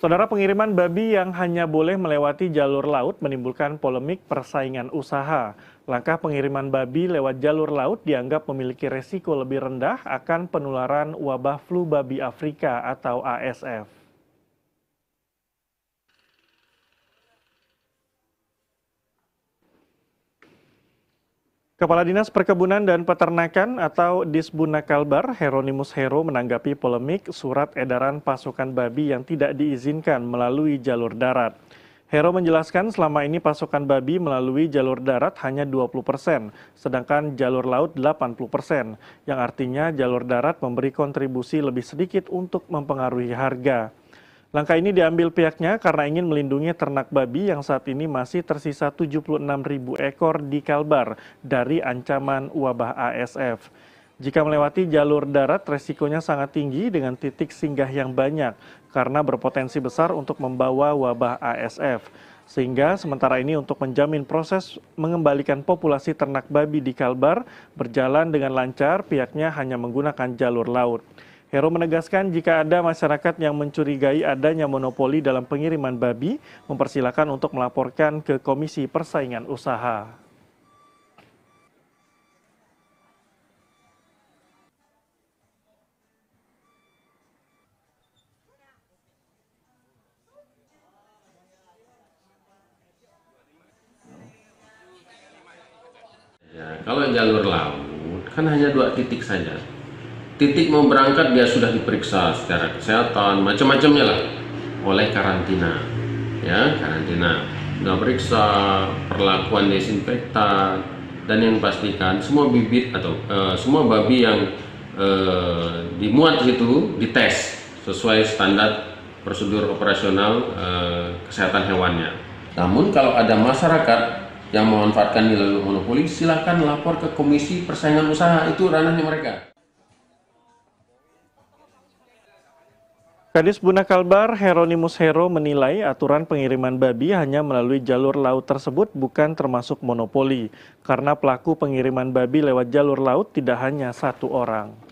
Saudara pengiriman babi yang hanya boleh melewati jalur laut menimbulkan polemik persaingan usaha. Langkah pengiriman babi lewat jalur laut dianggap memiliki resiko lebih rendah akan penularan wabah flu babi Afrika atau ASF. Kepala Dinas Perkebunan dan Peternakan atau Disbunakalbar, Heronimus Hero menanggapi polemik surat edaran pasokan babi yang tidak diizinkan melalui jalur darat. Hero menjelaskan selama ini pasokan babi melalui jalur darat hanya 20 persen, sedangkan jalur laut 80 persen, yang artinya jalur darat memberi kontribusi lebih sedikit untuk mempengaruhi harga. Langkah ini diambil pihaknya karena ingin melindungi ternak babi yang saat ini masih tersisa 76 ribu ekor di Kalbar dari ancaman wabah ASF. Jika melewati jalur darat, resikonya sangat tinggi dengan titik singgah yang banyak karena berpotensi besar untuk membawa wabah ASF. Sehingga sementara ini untuk menjamin proses mengembalikan populasi ternak babi di Kalbar berjalan dengan lancar, pihaknya hanya menggunakan jalur laut. Hero menegaskan jika ada masyarakat yang mencurigai adanya monopoli dalam pengiriman babi, mempersilahkan untuk melaporkan ke Komisi Persaingan Usaha. Ya, kalau jalur laut kan hanya dua titik saja titik mau berangkat dia sudah diperiksa secara kesehatan macam-macamnya lah oleh karantina ya karantina sudah periksa perlakuan desinfektan dan yang pastikan semua bibit atau e, semua babi yang e, dimuat itu dites sesuai standar prosedur operasional e, kesehatan hewannya namun kalau ada masyarakat yang memanfaatkan nilai monopoli silahkan lapor ke komisi persaingan usaha itu ranahnya mereka Kadis Buna Kalbar, Heronimus Hero menilai aturan pengiriman babi hanya melalui jalur laut tersebut bukan termasuk monopoli, karena pelaku pengiriman babi lewat jalur laut tidak hanya satu orang.